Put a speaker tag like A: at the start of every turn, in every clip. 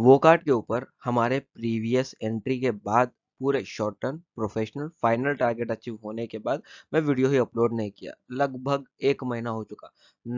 A: वो कार्ड के ऊपर हमारे प्रीवियस एंट्री के बाद पूरे short term professional final target achieve होने के बाद मैं वीडियो ही अपलोड नहीं किया लगभग एक महीना हो चुका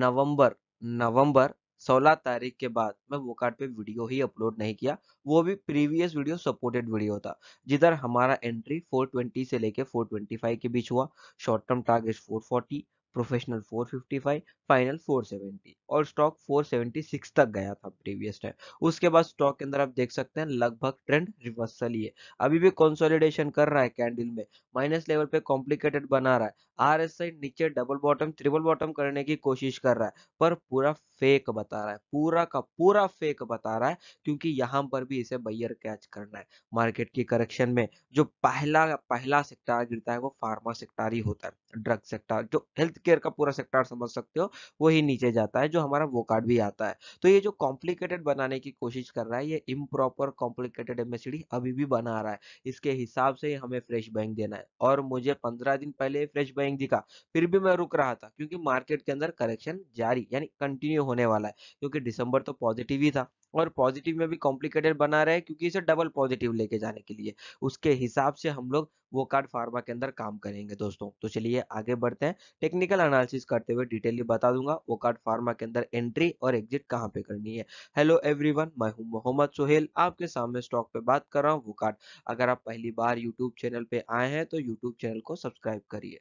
A: नवंबर नवंबर 16 तारीख के बाद मैं वो कार्ड पे वीडियो ही अपलोड नहीं किया वो भी प्रीवियस वीडियो सपोर्टेड वीडियो था जिधर हमारा एंट्री 420 से लेके 425 के बीच हुआ short term target 440 professional 455 final 470 और स्टॉक 476 तक गया था प्रीवियस टाइम उसके बाद स्टॉक के अंदर आप देख सकते हैं लगभग ट्रेंड रिवर्सल ही है अभी भी कंसोलिडेशन कर रहा है कैंडल में माइनस लेवल पे कॉम्प्लिकेटेड बना रहा है आरएसआई नीचे डबल बॉटम ट्रिपल बॉटम करने की कोशिश कर रहा है पर पूरा फेक बता रहा है पूरा का पूरा फेक बता रहा है क्योंकि यहाँ पर भी इसे बैयर कैच करना है मार्केट की करेक्शन में जो पहला पहला सेक्टर गिरता है वो फार्मा सेक्टर ही होता है ड्रग सेक्टर जो हेल्थ केयर का पूरा सेक्टर समझ सकते हो वही नीचे जाता है जो हमारा वो कार्ड भी आता है तो ये जो कॉम्प्लिकेटेड बनाने की कोशिश कर रहा है ये इम्प्रॉपर कॉम्प्लिकेटेड एमएसडी अभी भी बना रहा है इसके हिसाब से हमें फ्रेश बैंक देना है और मुझे पंद्रह दिन पहले फ्रेश बैंक दिखा फिर भी मैं रुक रहा था क्योंकि मार्केट के अंदर करेक्शन जारी यानी कंटिन्यू होने वाला है क्योंकि दिसंबर तो पॉजिटिव ही था और पॉजिटिव में भी कॉम्प्लिकेटेड बना रहे हैं क्योंकि इसे डबल पॉजिटिव लेके जाने के लिए उसके हिसाब से हम लोग वो कार्ड फार्मा के अंदर काम करेंगे दोस्तों तो चलिए आगे बढ़ते हैं टेक्निकल एनालिसिस करते हुए डिटेल बता दूंगा वो कार्ड फार्मा के अंदर एंट्री और एग्जिट कहाँ पे करनी है हेलो वन मैं हूँ मोहम्मद सोहेल आपके सामने स्टॉक पे बात कर रहा हूँ वो कार्ड अगर आप पहली बार यूट्यूब चैनल पे आए हैं तो यूट्यूब चैनल को सब्सक्राइब करिए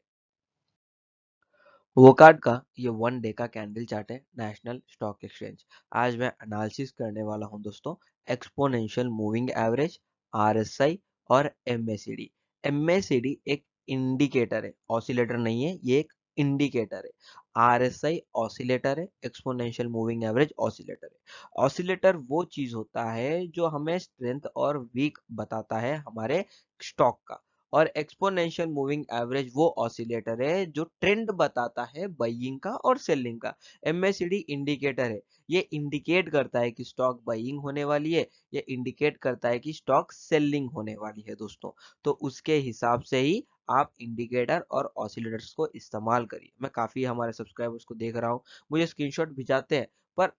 A: वो कार्ड का ये वन डे का कैंडल चार्ट है नेशनल स्टॉक एक्सचेंज आज मैं एनालिसिस करने वाला हूं दोस्तों एक्सपोनेंशियल मूविंग एवरेज आरएसआई और एमएसीडी एम एक इंडिकेटर है ऑसिलेटर नहीं है ये एक इंडिकेटर है आर एस आई ऑसिलेटर है एक्सपोनेंशियल मूविंग एवरेज ऑसिलेटर है ऑसिलेटर वो चीज होता है जो हमें स्ट्रेंथ और वीक बताता है हमारे स्टॉक का और एक्सपोनेंशियल मूविंग एवरेज वो ऑसिलेटर है जो ट्रेंड बताता है बाइंग का और सेलिंग का एमएसडी इंडिकेटर है ये इंडिकेट करता है कि स्टॉक बाइंग होने वाली है ये इंडिकेट करता है कि स्टॉक सेलिंग होने वाली है दोस्तों तो उसके हिसाब से ही आप इंडिकेटर और ऑसिलेटर्स को इस्तेमाल करिए मैं काफ़ी हमारे सब्सक्राइबर्स को देख रहा हूँ मुझे स्क्रीनशॉट भिजाते हैं पर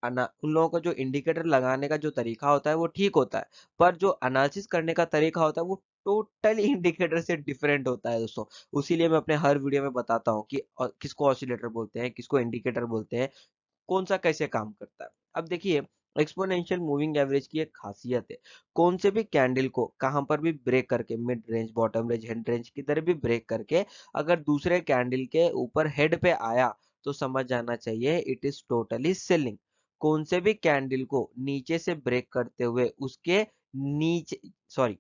A: उन लोगों का जो इंडिकेटर लगाने का जो तरीका होता है वो ठीक होता है पर जो एनालिसिस करने का तरीका होता है वो टोटली इंडिकेटर से डिफरेंट होता है दोस्तों उसीलिए मैं अपने हर वीडियो में बताता हूँ कि किसको ऑसिलेटर बोलते हैं किसको इंडिकेटर बोलते हैं कौन सा कैसे काम करता है अब देखिए एक्सपोनेंशियल मूविंग एवरेज की एक खासियत है कौन से भी कैंडल को कहां पर भी ब्रेक करके mid range bottom range head range की तरह भी ब्रेक करके अगर दूसरे कैंडल के ऊपर हेड पे आया तो समझ जाना चाहिए इट इज टोटली सेलिंग कौन से भी कैंडल को नीचे से ब्रेक करते हुए उसके नीचे sorry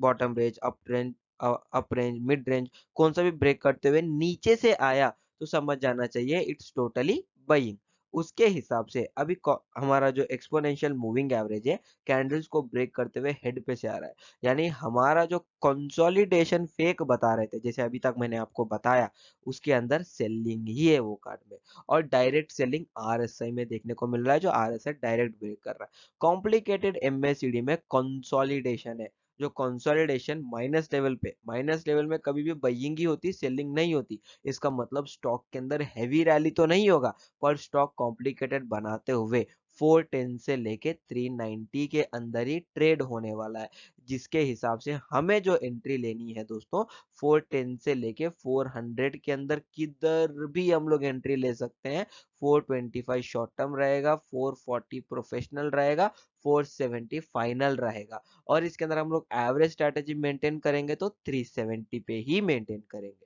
A: bottom range up range up range mid range कौन सा भी ब्रेक करते हुए नीचे से आया तो समझ जाना चाहिए इट्स टोटली बाइंग उसके हिसाब से अभी हमारा जो एक्सपोनेंशियल मूविंग एवरेज है कैंडल्स को ब्रेक करते हुए हेड पे से आ रहा है यानी हमारा जो कंसोलिडेशन फेक बता रहे थे जैसे अभी तक मैंने आपको बताया उसके अंदर सेलिंग ही है वो कार्ड में और डायरेक्ट सेलिंग आरएसआई में देखने को मिल रहा है जो आरएसआई डायरेक्ट ब्रेक कर रहा है कॉम्प्लिकेटेड एम में कंसोलिडेशन है जो कंसोलिडेशन माइनस लेवल पे माइनस लेवल में कभी भी बइंग ही होती सेलिंग नहीं होती इसका मतलब स्टॉक के अंदर हैवी रैली तो नहीं होगा पर स्टॉक कॉम्प्लिकेटेड बनाते हुए 410 से लेके 390 के अंदर ही ट्रेड होने वाला है जिसके हिसाब से हमें जो एंट्री लेनी है दोस्तों 410 से लेके 400 के अंदर किधर भी हम लोग एंट्री ले सकते हैं 425 शॉर्ट टर्म रहेगा 440 प्रोफेशनल रहेगा 470 फाइनल रहेगा और इसके अंदर हम लोग एवरेज स्ट्रेटेजी मेंटेन करेंगे तो 370 पे ही मेंटेन करेंगे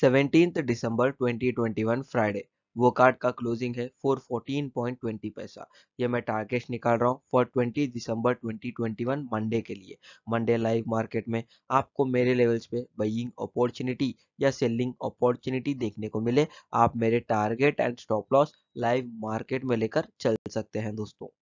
B: सेवनटीन दिसंबर 2021 फ्राइडे वो कार्ड का क्लोजिंग है
A: 414.20 पैसा ये मैं टारगेट निकाल रहा हूँ फॉर 20 दिसंबर 2021 मंडे के लिए मंडे लाइव मार्केट में आपको मेरे लेवल्स पे बइंग अपॉर्चुनिटी या सेलिंग अपॉर्चुनिटी देखने को मिले आप मेरे target and stop loss live market में लेकर चल सकते हैं दोस्तों